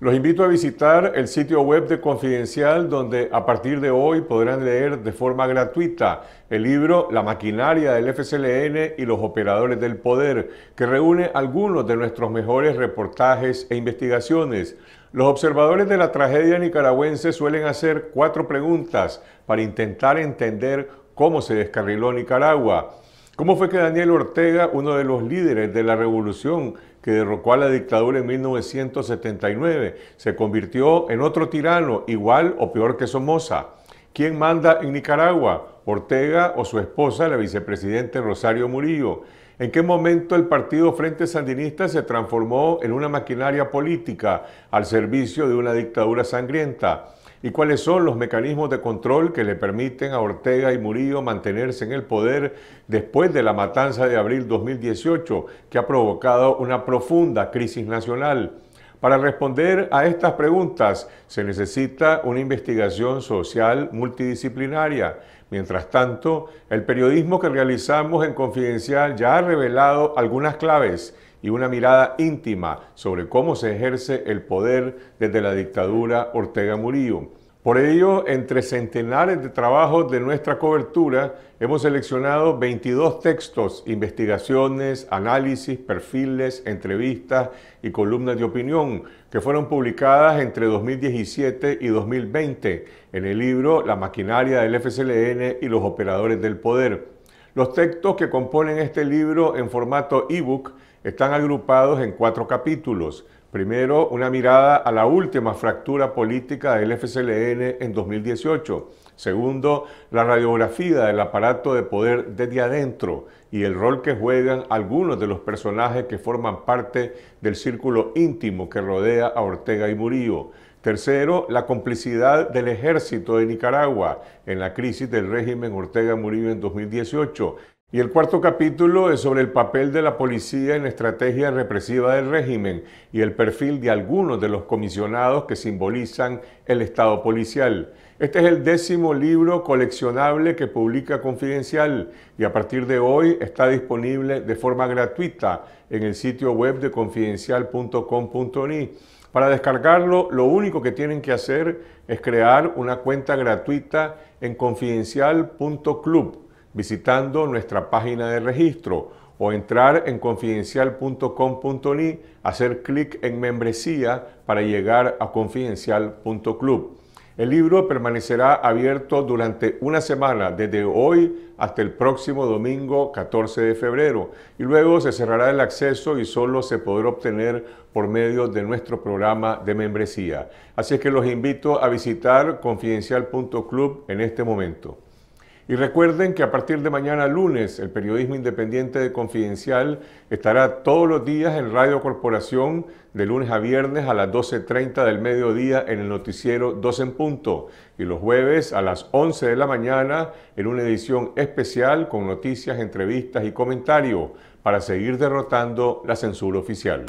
Los invito a visitar el sitio web de Confidencial donde a partir de hoy podrán leer de forma gratuita el libro La maquinaria del FCLN y los operadores del poder, que reúne algunos de nuestros mejores reportajes e investigaciones. Los observadores de la tragedia nicaragüense suelen hacer cuatro preguntas para intentar entender cómo se descarriló Nicaragua. ¿Cómo fue que Daniel Ortega, uno de los líderes de la revolución que derrocó a la dictadura en 1979, se convirtió en otro tirano igual o peor que Somoza? ¿Quién manda en Nicaragua? ¿Ortega o su esposa, la vicepresidente Rosario Murillo? ¿En qué momento el partido Frente Sandinista se transformó en una maquinaria política al servicio de una dictadura sangrienta? y cuáles son los mecanismos de control que le permiten a Ortega y Murillo mantenerse en el poder después de la matanza de abril 2018 que ha provocado una profunda crisis nacional. Para responder a estas preguntas se necesita una investigación social multidisciplinaria. Mientras tanto, el periodismo que realizamos en Confidencial ya ha revelado algunas claves y una mirada íntima sobre cómo se ejerce el poder desde la dictadura Ortega Murillo. Por ello, entre centenares de trabajos de nuestra cobertura, hemos seleccionado 22 textos, investigaciones, análisis, perfiles, entrevistas y columnas de opinión que fueron publicadas entre 2017 y 2020 en el libro La maquinaria del FSLN y los operadores del poder los textos que componen este libro en formato ebook están agrupados en cuatro capítulos Primero, una mirada a la última fractura política del FCLN en 2018. Segundo, la radiografía del aparato de poder desde adentro y el rol que juegan algunos de los personajes que forman parte del círculo íntimo que rodea a Ortega y Murillo. Tercero, la complicidad del ejército de Nicaragua en la crisis del régimen Ortega Murillo en 2018. Y el cuarto capítulo es sobre el papel de la policía en la estrategia represiva del régimen y el perfil de algunos de los comisionados que simbolizan el Estado policial. Este es el décimo libro coleccionable que publica Confidencial y a partir de hoy está disponible de forma gratuita en el sitio web de confidencial.com.ni. Para descargarlo, lo único que tienen que hacer es crear una cuenta gratuita en confidencial.club visitando nuestra página de registro o entrar en confidencial.com.ni, hacer clic en membresía para llegar a confidencial.club. El libro permanecerá abierto durante una semana, desde hoy hasta el próximo domingo 14 de febrero, y luego se cerrará el acceso y solo se podrá obtener por medio de nuestro programa de membresía. Así que los invito a visitar confidencial.club en este momento. Y recuerden que a partir de mañana lunes el periodismo independiente de Confidencial estará todos los días en Radio Corporación de lunes a viernes a las 12.30 del mediodía en el noticiero 12 en punto y los jueves a las 11 de la mañana en una edición especial con noticias, entrevistas y comentarios para seguir derrotando la censura oficial.